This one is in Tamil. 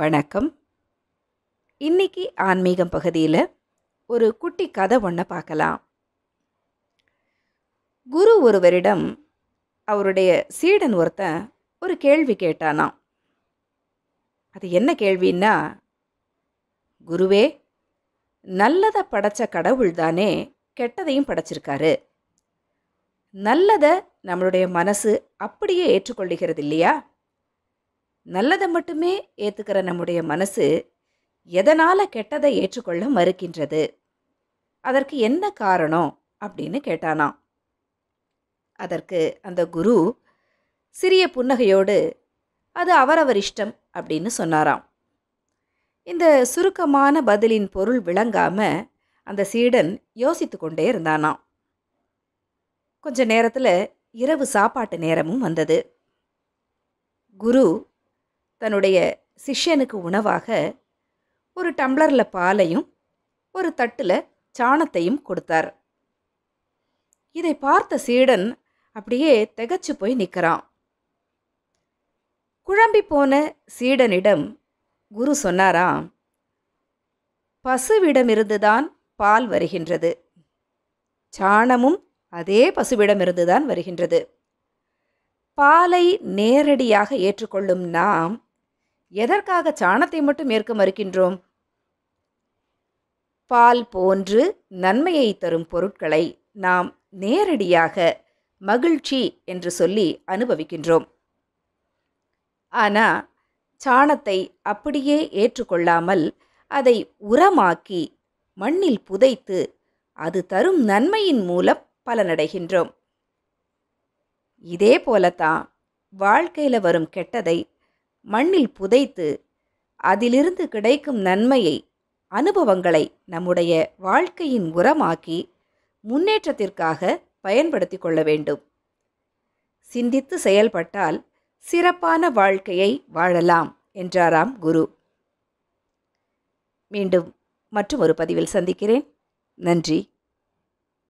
வணக்கம் இன்னைக்கு ஆன்மீகம் பகுதியில் ஒரு குட்டி கதை ஒன்று பார்க்கலாம் குரு ஒருவரிடம் அவருடைய சீடன் ஒருத்தன் ஒரு கேள்வி கேட்டானாம் அது என்ன கேள்வின்னா குருவே நல்லதை படைத்த கடவுள்தானே கெட்டதையும் படைச்சிருக்காரு நல்லதை நம்மளுடைய மனசு அப்படியே ஏற்றுக்கொள்ளுகிறது இல்லையா நல்லதை மட்டுமே ஏற்றுக்கிற நம்முடைய மனசு எதனால் கெட்டதை ஏற்றுக்கொள்ள மறுக்கின்றது அதற்கு என்ன காரணம் அப்படின்னு கேட்டானாம் அதற்கு அந்த குரு சிறிய புன்னகையோடு அது அவரவர் இஷ்டம் அப்படின்னு சொன்னாராம் இந்த சுருக்கமான பதிலின் பொருள் விளங்காம அந்த சீடன் யோசித்து கொண்டே இருந்தானாம் கொஞ்ச நேரத்தில் இரவு சாப்பாட்டு நேரமும் வந்தது குரு தன்னுடைய சிஷ்யனுக்கு உணவாக ஒரு டம்ளரில் பாலையும் ஒரு தட்டில் சாணத்தையும் கொடுத்தார் இதை பார்த்த சீடன் அப்படியே திகச்சு போய் நிற்கிறான் குழம்பி போன சீடனிடம் குரு சொன்னாராம் பசுவிடமிருந்துதான் பால் வருகின்றது சாணமும் அதே பசுவிடமிருந்துதான் வருகின்றது பாலை நேரடியாக ஏற்றுக்கொள்ளும் நாம் எதற்காக சாணத்தை மட்டும் ஏற்க மறுக்கின்றோம் பால் போன்று நன்மையை தரும் பொருட்களை நாம் நேரடியாக மகிழ்ச்சி என்று சொல்லி அனுபவிக்கின்றோம் ஆனால் சாணத்தை அப்படியே ஏற்றுக்கொள்ளாமல் அதை உரமாக்கி மண்ணில் புதைத்து அது தரும் நன்மையின் மூலம் பலனடைகின்றோம் இதே போலத்தான் வாழ்க்கையில் வரும் கெட்டதை மண்ணில் புதைத்து அதிலிருந்து கிடைக்கும் நன்மையை அனுபவங்களை நம்முடைய வாழ்க்கையின் உரமாக்கி முன்னேற்றத்திற்காக பயன்படுத்தி கொள்ள வேண்டும் சிந்தித்து செயல்பட்டால் சிறப்பான வாழ்க்கையை வாழலாம் என்றாராம் குரு மீண்டும் மற்றும் ஒரு பதிவில் சந்திக்கிறேன் நன்றி